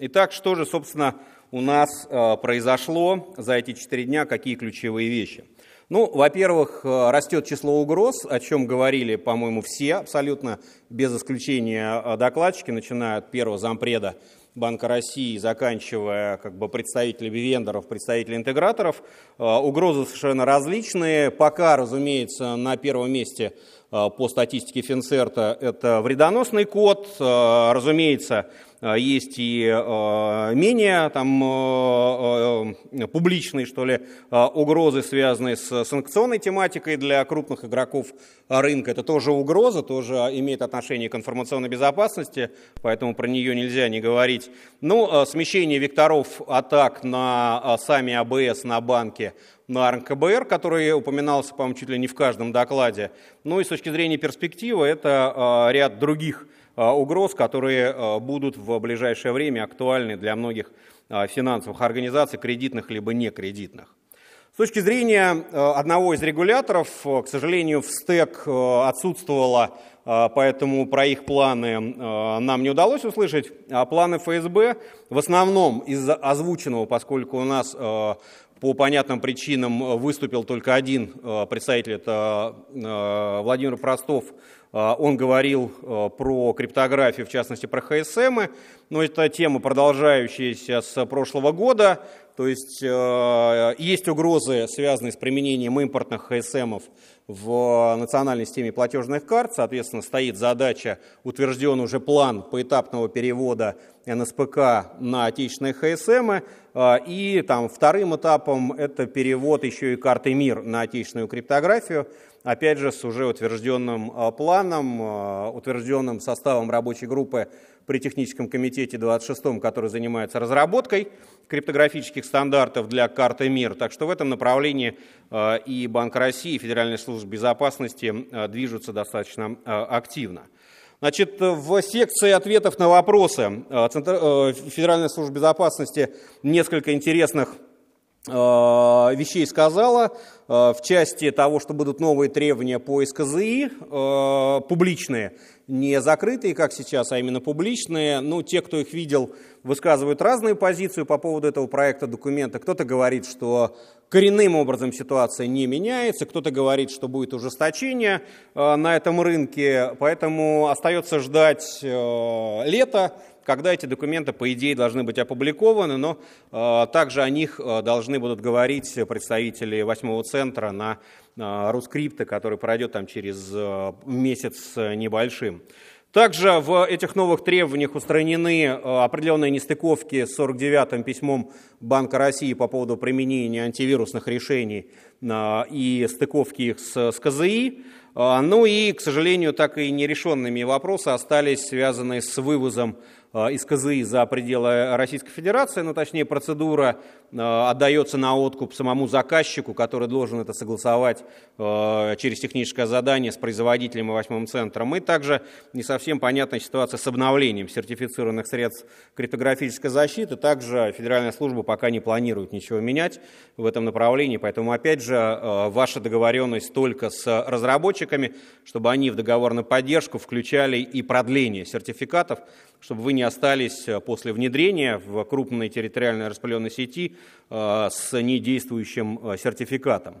Итак, что же, собственно, у нас э, произошло за эти четыре дня, какие ключевые вещи? Ну, во-первых, э, растет число угроз, о чем говорили, по-моему, все, абсолютно без исключения э, докладчики, начиная от первого зампреда Банка России, заканчивая как бы, представителями вендоров, представителями интеграторов. Угрозы совершенно различные. Пока, разумеется, на первом месте по статистике Финцерта это вредоносный код. Разумеется, Э, есть и э, менее там, э, публичные что ли, угрозы, связанные с санкционной тематикой для крупных игроков рынка. Это тоже угроза, тоже имеет отношение к информационной безопасности, поэтому про нее нельзя не говорить. Ну, смещение векторов атак на сами АБС, на банки, на РНКБР, который упоминался, по-моему, чуть ли не в каждом докладе. Ну и с точки зрения перспективы, это ряд других Э, угроз, которые э, будут в ближайшее время актуальны для многих э, финансовых организаций, кредитных либо некредитных. С точки зрения одного из регуляторов, к сожалению, в стек отсутствовало, поэтому про их планы нам не удалось услышать. А планы ФСБ в основном из озвученного, поскольку у нас по понятным причинам выступил только один представитель, это Владимир Простов, а, он говорил э, про криптографию, в частности про ХСМ, но это тема, продолжающаяся с прошлого года. То есть э, есть угрозы, связанные с применением импортных ХСМов в национальной системе платежных карт. Соответственно, стоит задача, утвержден уже план поэтапного перевода НСПК на отечественные ХСМ. Э, и там, вторым этапом это перевод еще и карты МИР на отечественную криптографию опять же, с уже утвержденным а, планом, а, утвержденным составом рабочей группы при техническом комитете 26-м, который занимается разработкой криптографических стандартов для карты МИР. Так что в этом направлении а, и Банк России, и Федеральная служба безопасности движутся достаточно активно. Значит, в секции ответов на вопросы Федеральная служба безопасности несколько интересных вещей сказала. Э, в части того, что будут новые требования по СКЗИ, э, публичные, не закрытые, как сейчас, а именно публичные. Ну, те, кто их видел, высказывают разные позиции по поводу этого проекта документа. Кто-то говорит, что коренным образом ситуация не меняется, кто-то говорит, что будет ужесточение э, на этом рынке, поэтому остается ждать лето когда эти документы, по идее, должны быть опубликованы, но э, также о них э, должны будут говорить представители восьмого центра на э, который пройдет там через э, месяц небольшим. Также в этих новых требованиях устранены определенные нестыковки с 49-м письмом Банка России по поводу применения антивирусных решений и стыковки их с, с КЗИ. Ну и, к сожалению, так и нерешенными вопросы остались связанные с вывозом Э, из КЗИ за пределы Российской Федерации, но ну, точнее процедура Э, отдается на откуп самому заказчику, который должен это согласовать э, через техническое задание с производителем и восьмым центром. И также не совсем понятная ситуация с обновлением сертифицированных средств криптографической защиты. Также Федеральная служба пока не планирует ничего менять в этом направлении. Поэтому, опять же, э, ваша договоренность только с разработчиками, чтобы они в договорную поддержку включали и продление сертификатов, чтобы вы не остались после внедрения в крупной территориально распыленной сети Э, с недействующим э, сертификатом.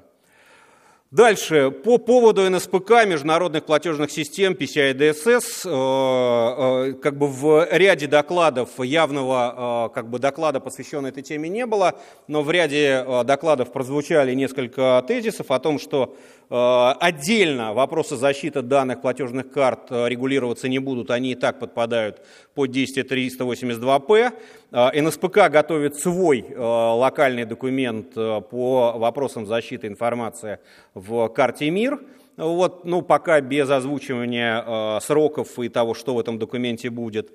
Дальше, по поводу НСПК, международных платежных систем, PCI DSS, э, как бы в ряде докладов явного как бы доклада, посвященного этой теме, не было, но в ряде докладов прозвучали несколько тезисов о том, что Э, отдельно вопросы защиты данных платежных карт э, регулироваться не будут, они и так подпадают под действие 382-П. Э, НСПК готовит свой локальный документ по вопросам защиты информации в карте МИР. Вот, ну, пока без озвучивания сроков и того, что в этом документе будет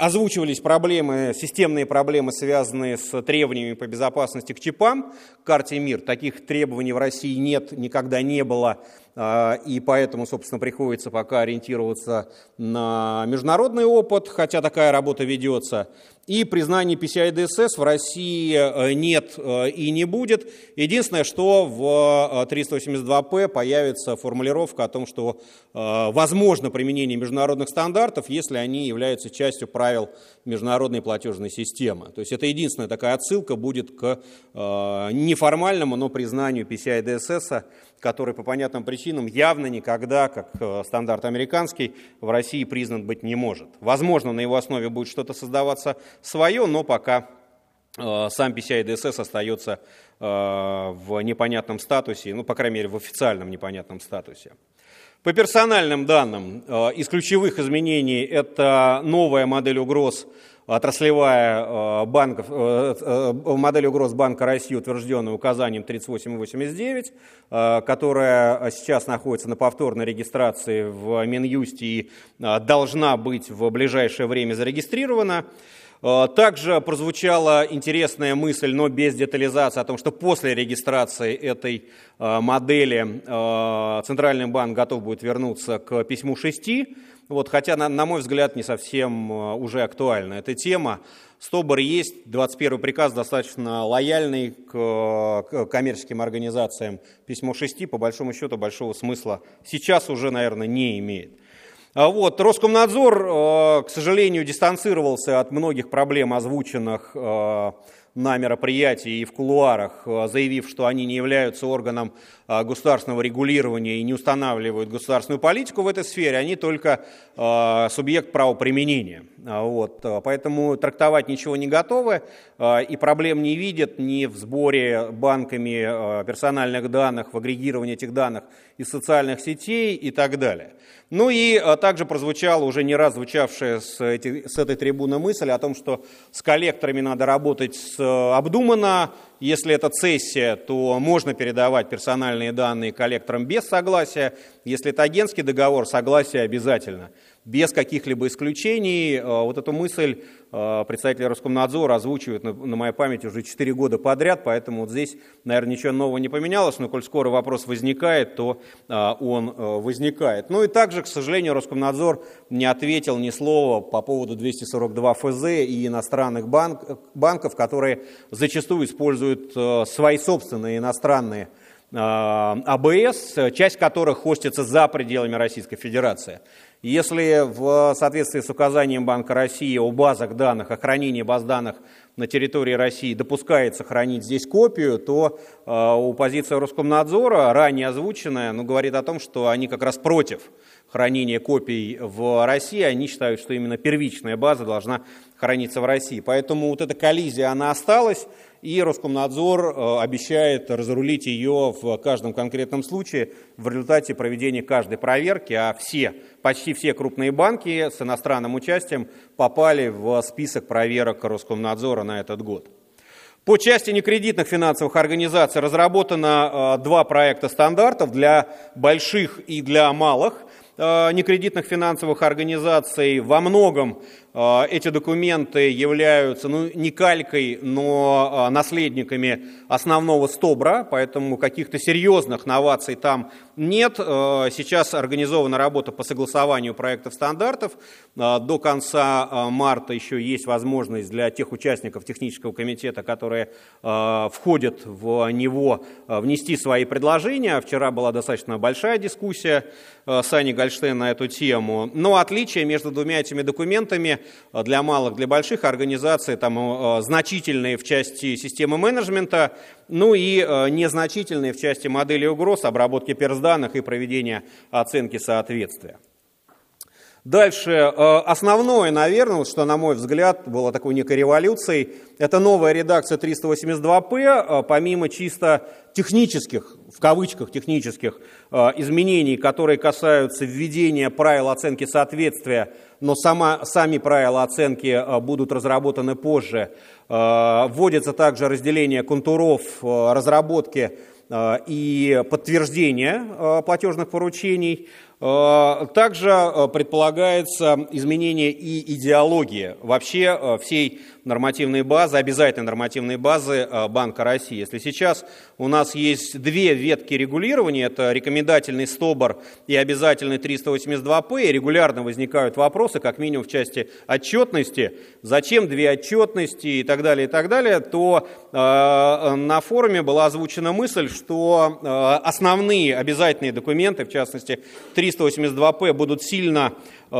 озвучивались проблемы, системные проблемы, связанные с требованиями по безопасности к чипам, к карте МИР. Таких требований в России нет, никогда не было, а, и поэтому, собственно, приходится пока ориентироваться на международный опыт, хотя такая работа ведется. И признание PCI DSS в России э, нет э, и не будет. Единственное, что в 382 э, п появится формулировка о том, что возможно применение международных стандартов, если они являются частью правил правил международной платежной системы. То есть это единственная такая отсылка будет к э, неформальному, но признанию PCI DSS, который по понятным причинам явно никогда, как э, стандарт американский, в России признан быть не может. Возможно, на его основе будет что-то создаваться свое, но пока э, сам PCI DSS остается в непонятном статусе, ну, по крайней мере, в официальном непонятном статусе. По персональным данным, э, из ключевых изменений это новая модель угроз, э, отраслевая э, банков, модель угроз Банка России, утвержденная указанием 3889, которая сейчас находится на повторной регистрации в Минюсте и должна быть в ближайшее время зарегистрирована. Э, также прозвучала интересная мысль, но без детализации, о том, что после регистрации этой э, модели э, Центральный банк готов будет вернуться к письму 6, вот, хотя, на, на мой взгляд, не совсем уже актуальна эта тема. СТОБР есть, 21 приказ достаточно лояльный к, к коммерческим организациям. Письмо 6, по большому счету, большого смысла сейчас уже, наверное, не имеет. А вот, Роскомнадзор, э, к сожалению, дистанцировался от многих проблем, озвученных э, на мероприятии и в кулуарах, э, заявив, что они не являются органом э, государственного регулирования и не устанавливают государственную политику в этой сфере, они только э, субъект правоприменения. Вот. Поэтому трактовать ничего не готовы и проблем не видят ни в сборе банками персональных данных, в агрегировании этих данных из социальных сетей и так далее. Ну и также прозвучала уже не раз звучавшая с, с этой трибуны мысль о том, что с коллекторами надо работать с Э, обдуманно, если это цессия, то можно передавать персональные данные коллекторам без согласия. Если это агентский договор, согласие обязательно. Без каких-либо исключений. Э, вот эту мысль э, представители Роскомнадзора озвучивают, на, на моей памяти, уже 4 года подряд, поэтому вот здесь, наверное, ничего нового не поменялось, но коль скоро вопрос возникает, то э, он возникает. Ну и также, к сожалению, Роскомнадзор не ответил ни слова по поводу 242 ФЗ и иностранных банк, банков, которые зачастую используют используют э, свои собственные иностранные э, АБС, часть которых хостится за пределами Российской Федерации. Если в соответствии с указанием Банка России о базах данных, о хранении баз данных на территории России допускается хранить здесь копию, то э, у позиции Роскомнадзора, ранее озвученная, ну, говорит о том, что они как раз против хранения копий в России. Они считают, что именно первичная база должна храниться в России. Поэтому вот эта коллизия, она осталась и Роскомнадзор э, обещает разрулить ее в каждом конкретном случае в результате проведения каждой проверки, а все, почти все крупные банки с иностранным участием попали в список проверок Роскомнадзора на этот год. По части некредитных финансовых организаций разработано э, два проекта стандартов для больших и для малых э, некредитных финансовых организаций. Во многом а, эти документы являются ну, не калькой, но а, наследниками основного стобра, поэтому каких-то серьезных новаций там нет. А, сейчас организована работа по согласованию проектов стандартов. До конца марта еще есть возможность для тех участников технического комитета, которые входят в него, внести свои предложения. Вчера была достаточно большая дискуссия с Аней Гольштейн на эту тему. Но отличие между двумя этими документами Э, для малых, для больших организаций там, э, э, значительные в части системы менеджмента, ну и незначительные в части модели угроз, обработки персданных и проведения оценки соответствия. Дальше, э, основное, наверное, что, на мой взгляд, было такой некой революцией, это новая редакция 382 п э, помимо чисто технических, в кавычках технических, э, изменений, которые касаются введения правил оценки соответствия, но сама, сами правила оценки будут разработаны позже. Вводится также разделение контуров разработки и подтверждения платежных поручений – Э, также э, предполагается изменение и идеологии вообще э, всей нормативные базы, обязательные нормативные базы э, Банка России. Если сейчас у нас есть две ветки регулирования, это рекомендательный СТОБР и обязательный 382П, и регулярно возникают вопросы, как минимум в части отчетности, зачем две отчетности и так далее, и так далее, то э, на форуме была озвучена мысль, что э, основные обязательные документы, в частности 382П, будут сильно Э,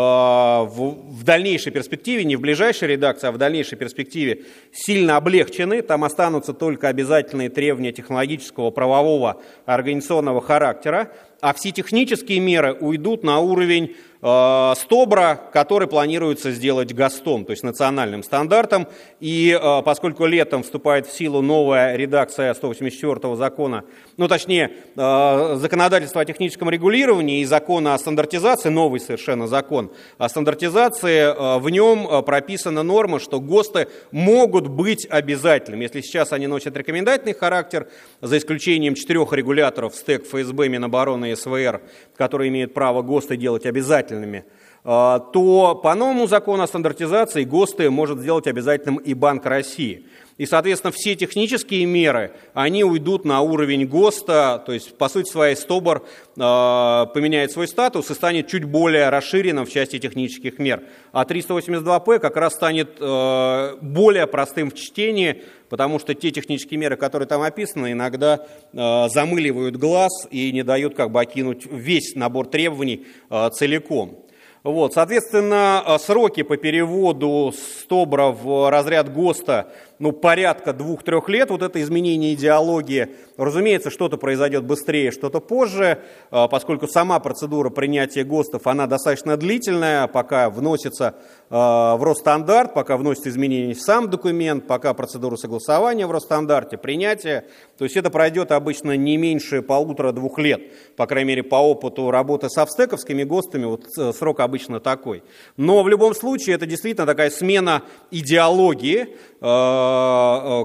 в дальнейшей перспективе, не в ближайшей редакции, а в дальнейшей перспективе сильно облегчены. Там останутся только обязательные требования технологического, правового, организационного характера а все технические меры уйдут на уровень э, Стобра, который планируется сделать ГАСТОМ, то есть национальным стандартом. И э, поскольку летом вступает в силу новая редакция 184 го закона, ну точнее, э, законодательство о техническом регулировании и закона о стандартизации, новый совершенно закон о стандартизации, э, в нем э, прописана норма, что ГОСТы могут быть обязательными. Если сейчас они носят рекомендательный характер, за исключением четырех регуляторов СТЭК, ФСБ, Минобороны законы СВР, которые имеют право ГОСТы делать обязательными, а, то по новому закону о стандартизации ГОСТы может сделать обязательным и Банк России – и, соответственно, все технические меры, они уйдут на уровень ГОСТа, то есть, по сути своей, СТОБР а, поменяет свой статус и станет чуть более расширенным в части технических мер. А 382П как раз станет а, более простым в чтении, потому что те технические меры, которые там описаны, иногда а, замыливают глаз и не дают как бы окинуть весь набор требований целиком. Вот, соответственно, сроки по переводу с в разряд ГОСТа ну, порядка двух-трех лет, вот это изменение идеологии, разумеется, что-то произойдет быстрее, что-то позже, а, поскольку сама процедура принятия ГОСТов, она достаточно длительная, пока вносится а, в Росстандарт, пока вносят изменения в сам документ, пока процедура согласования в Росстандарте, принятия, то есть это пройдет обычно не меньше полутора-двух лет, по крайней мере, по опыту работы с австековскими ГОСТами, вот э, срок обычно такой. Но в любом случае это действительно такая смена идеологии, Э,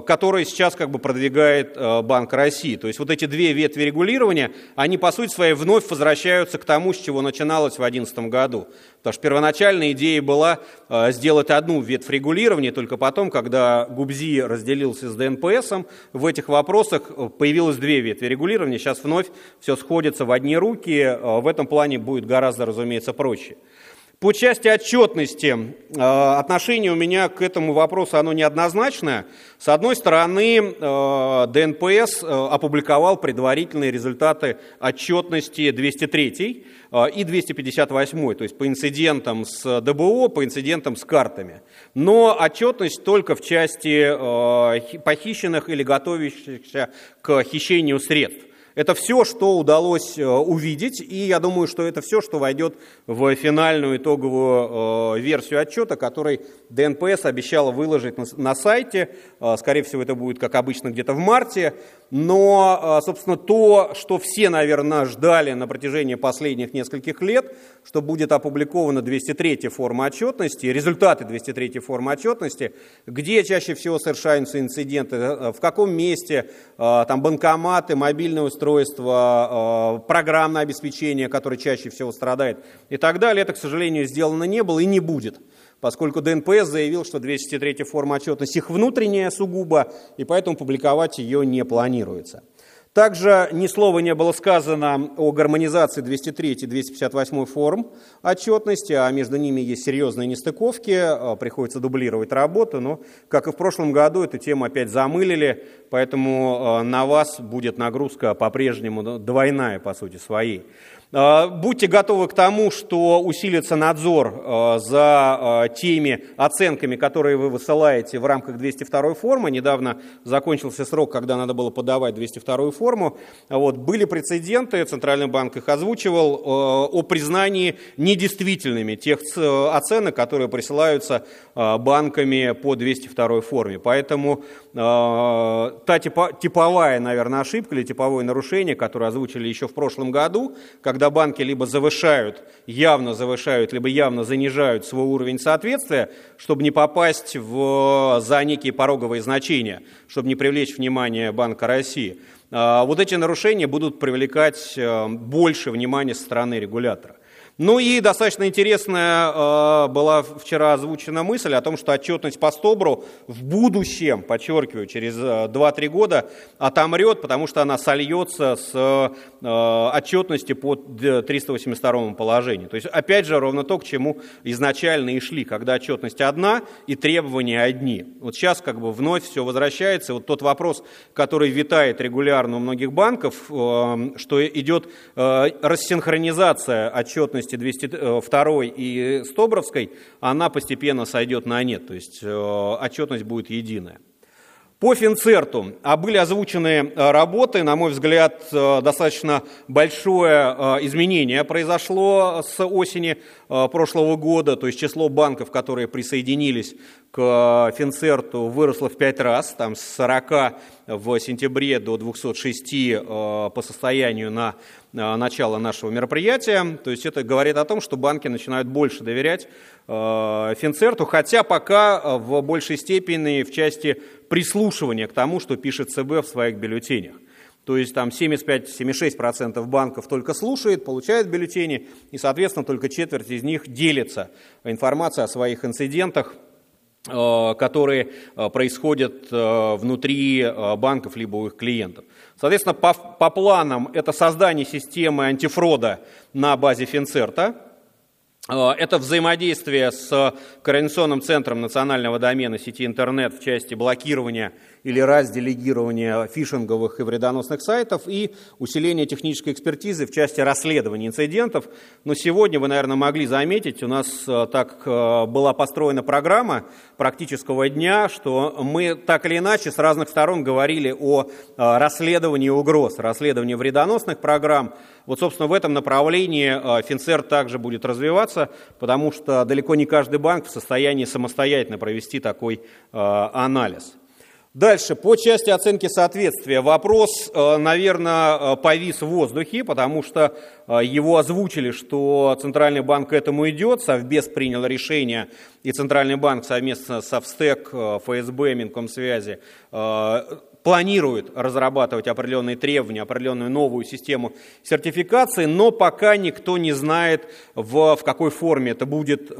э, которые сейчас как бы продвигает э, Банк России. То есть вот эти две ветви регулирования, они по сути своей вновь возвращаются к тому, с чего начиналось в 2011 году. Потому что первоначальная идея была сделать одну ветвь регулирования, только потом, когда ГУБЗИ разделился с ДНПСом, в этих вопросах появилось две ветви регулирования. Сейчас вновь все сходится в одни руки, в этом плане будет гораздо, разумеется, проще. По части отчетности э, отношение у меня к этому вопросу, оно неоднозначное. С одной стороны, э, ДНПС э, опубликовал предварительные результаты отчетности 203 и 258, то есть по инцидентам с ДБО, по инцидентам с картами. Но отчетность только в части похищенных или готовящихся к хищению средств. Это все, что удалось э, увидеть, и я думаю, что это все, что войдет в финальную итоговую э, версию отчета, который ДНПС обещала выложить на сайте. Э, скорее всего, это будет, как обычно, где-то в марте но, а, собственно, то, что все, наверное, ждали на протяжении последних нескольких лет, что будет опубликована 203 форма отчетности, результаты 203 формы отчетности, где чаще всего совершаются инциденты, э, в каком месте, э, там банкоматы, мобильные устройства, э, программное обеспечение, которое чаще всего страдает и так далее, это, к сожалению, сделано не было и не будет поскольку ДНПС заявил, что 203 форма отчетности их внутренняя сугубо, и поэтому публиковать ее не планируется. Также ни слова не было сказано о гармонизации 203 и 258 форм отчетности, а между ними есть серьезные нестыковки, а, приходится дублировать работу, но, как и в прошлом году, эту тему опять замылили, поэтому а, на вас будет нагрузка по-прежнему ну, двойная по сути своей. Э, будьте готовы к тому, что усилится надзор э, за э, теми оценками, которые вы высылаете в рамках 202 формы. Недавно закончился срок, когда надо было подавать 202 форму. Вот. Были прецеденты, Центральный банк их озвучивал, о признании недействительными тех оценок, которые присылаются банками по 202 форме. Поэтому та типа, типовая, наверное, ошибка или типовое нарушение, которое озвучили еще в прошлом году, когда когда банки либо завышают, явно завышают, либо явно занижают свой уровень соответствия, чтобы не попасть в, за некие пороговые значения, чтобы не привлечь внимание Банка России, а, вот эти нарушения будут привлекать э, больше внимания со стороны регулятора. Ну и достаточно интересная э, была вчера озвучена мысль о том, что отчетность по СТОБРу в будущем, подчеркиваю, через 2-3 э, года отомрет, потому что она сольется с э, отчетности по 382 положению. То есть опять же ровно то, к чему изначально и шли, когда отчетность одна и требования одни. Вот сейчас как бы вновь все возвращается. Вот тот вопрос, который витает регулярно у многих банков, что идет рассинхронизация отчетности области 202 э, и Стобровской, она постепенно сойдет на нет, то есть э, отчетность будет единая. По Финцерту а были озвучены э, работы, на мой взгляд, э, достаточно большое э, изменение произошло с осени прошлого года, то есть число банков, которые присоединились к Финцерту, выросло в пять раз, там с 40 в сентябре до 206 по состоянию на начало нашего мероприятия. То есть это говорит о том, что банки начинают больше доверять Финцерту, хотя пока в большей степени в части прислушивание к тому, что пишет ЦБ в своих бюллетенях. То есть там 75-76% банков только слушает, получает бюллетени, и, соответственно, только четверть из них делится информацией о своих инцидентах, э, которые э, происходят э, внутри банков либо у их клиентов. Соответственно, по, по планам это создание системы антифрода на базе Финцерта – Э, это взаимодействие с Координационным центром национального домена сети интернет в части блокирования или разделегирования фишинговых и вредоносных сайтов и усиление технической экспертизы в части расследования инцидентов. Но сегодня вы, наверное, могли заметить, у нас э, так э, была построена программа практического дня, что мы так или иначе с разных сторон говорили о расследовании угроз, расследовании вредоносных программ, вот, собственно, в этом направлении э, Финцер также будет развиваться, потому что далеко не каждый банк в состоянии самостоятельно провести такой э, анализ. Дальше, по части оценки соответствия. Вопрос, э, наверное, повис в воздухе, потому что его озвучили, что Центральный банк к этому идет, Совбез принял решение, и Центральный банк совместно со Австек, ФСБ, Минкомсвязи планирует разрабатывать определенные требования, определенную новую систему сертификации, но пока никто не знает, в, в какой форме это будет э,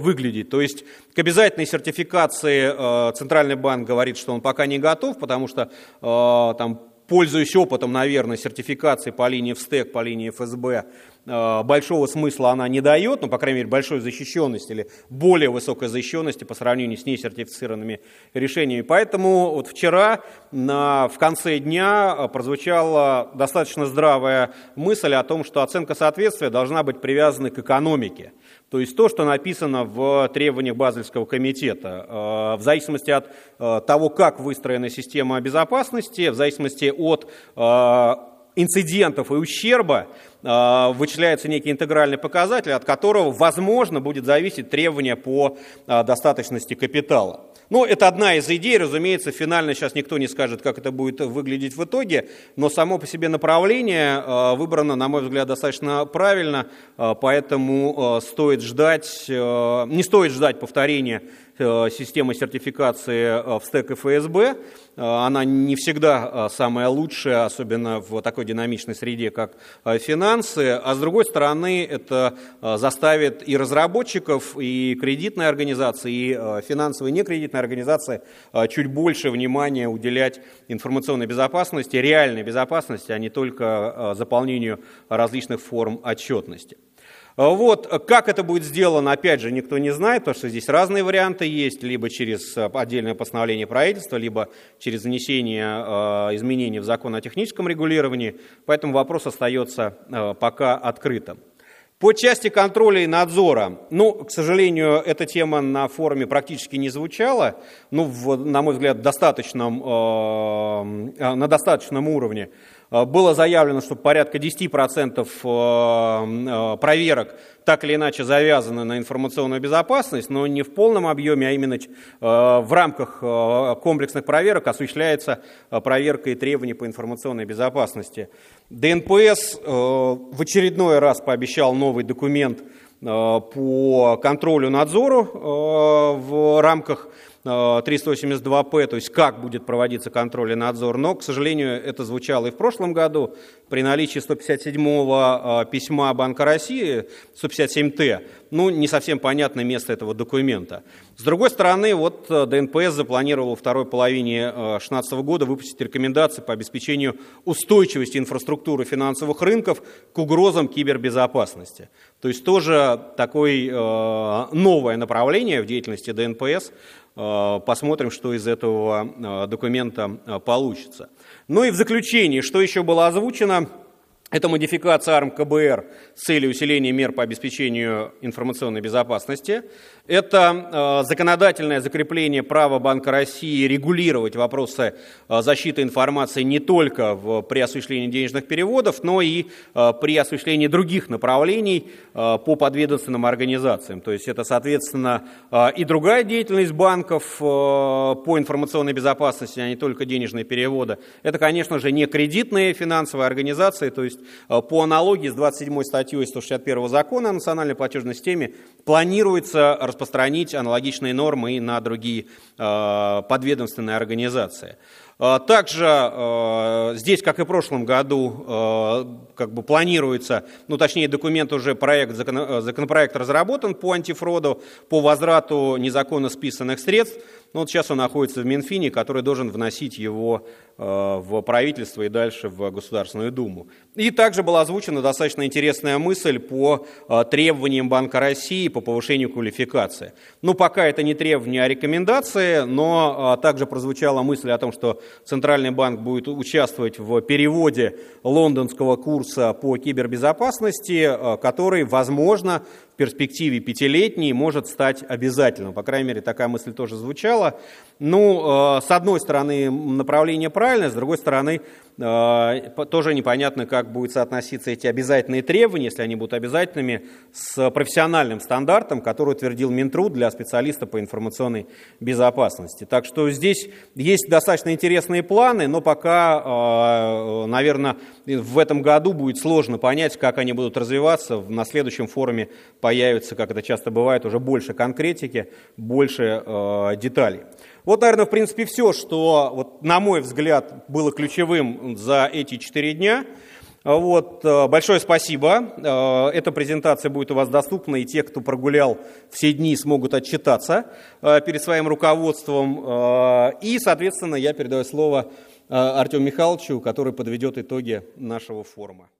выглядеть. То есть к обязательной сертификации э, Центральный банк говорит, что он пока не готов, потому что э, там пользуясь опытом, наверное, сертификации по линии ВСТЭК, по линии ФСБ, Э, большого смысла она не дает, ну, по крайней мере, большой защищенности или более высокой защищенности по сравнению с несертифицированными решениями. Поэтому вот вчера на, в конце дня э, прозвучала достаточно здравая мысль о том, что оценка соответствия должна быть привязана к экономике. То есть то, что написано в требованиях Базельского комитета, э, в зависимости от того, как выстроена система безопасности, в зависимости от инцидентов и ущерба а, вычисляется некий интегральный показатель, от которого, возможно, будет зависеть требование по а, достаточности капитала. Ну, это одна из идей, разумеется, финально сейчас никто не скажет, как это будет выглядеть в итоге, но само по себе направление э, выбрано, на мой взгляд, достаточно правильно, э, поэтому э, стоит ждать, не стоит ждать повторения системы сертификации в стек ФСБ. Она не всегда самая лучшая, особенно в такой динамичной среде, как финансы. А с другой стороны, это заставит и разработчиков, и кредитные организации, и финансовые некредитные организации а, чуть больше внимания уделять информационной безопасности, реальной безопасности, а не только а, заполнению различных форм отчетности. А, вот, как это будет сделано, опять же, никто не знает, потому что здесь разные варианты есть, либо через отдельное постановление правительства, либо через внесение изменений в закон о техническом регулировании, поэтому вопрос остается пока открытым. По части контроля и надзора, ну, к сожалению, эта тема на форуме практически не звучала, ну, в, на мой взгляд, достаточном, э, э на достаточном уровне. А, было заявлено, что порядка 10% э, э, проверок так или иначе завязаны на информационную безопасность, но не в полном объеме, а именно э, в рамках комплексных проверок осуществляется проверка и требования по информационной безопасности. ДНПС в очередной раз пообещал новый документ по контролю надзору в рамках 382П, э, то есть как будет проводиться контроль и надзор. Но, к сожалению, это звучало и в прошлом году при наличии 157-го э, письма Банка России, 157Т. Ну, не совсем понятно место этого документа. С другой стороны, вот э, ДНПС запланировал во второй половине 2016 года выпустить рекомендации по обеспечению устойчивости инфраструктуры финансовых рынков к угрозам кибербезопасности. То есть тоже такое новое направление в деятельности ДНПС – Э, посмотрим, что из этого э, документа э, получится. Ну и в заключение, что еще было озвучено – это модификация арм КБР с целью усиления мер по обеспечению информационной безопасности. Это э, законодательное закрепление права Банка России регулировать вопросы э, защиты информации не только в, при осуществлении денежных переводов, но и э, при осуществлении других направлений по подведомственным организациям. То есть это, соответственно, и другая деятельность банков по информационной безопасности, а не только денежные переводы. Это, конечно же, не кредитные финансовые организации, то есть Э, по аналогии с 27 статьей 161 закона о национальной платежной системе планируется распространить аналогичные нормы и на другие э, подведомственные организации. А, также а, здесь, как и в прошлом году, а, как бы планируется, ну точнее документ уже, проект, законопроект разработан по антифроду, по возврату незаконно списанных средств. Но ну, вот сейчас он находится в Минфине, который должен вносить его в правительство и дальше в Государственную Думу. И также была озвучена достаточно интересная мысль по требованиям Банка России по повышению квалификации. Ну, пока это не требования, а рекомендации, но также прозвучала мысль о том, что Центральный банк будет участвовать в переводе лондонского курса по кибербезопасности, э, который, возможно, перспективе пятилетней может стать обязательным. По крайней мере, такая мысль тоже звучала. Ну, э, с одной стороны, направление правильное, с другой стороны, э, тоже непонятно, как будут соотноситься эти обязательные требования, если они будут обязательными, с профессиональным стандартом, который утвердил Минтруд для специалиста по информационной безопасности. Так что здесь есть достаточно интересные планы, но пока, э, наверное, в этом году будет сложно понять, как они будут развиваться на следующем форуме по появится, как это часто бывает, уже больше конкретики, больше э, деталей. Вот, наверное, в принципе, все, что, вот, на мой взгляд, было ключевым за эти четыре дня. Вот, э, большое спасибо. Э, эта презентация будет у вас доступна, и те, кто прогулял все дни, смогут отчитаться э, перед своим руководством. И, соответственно, я передаю слово Артему Михайловичу, который подведет итоги нашего форума.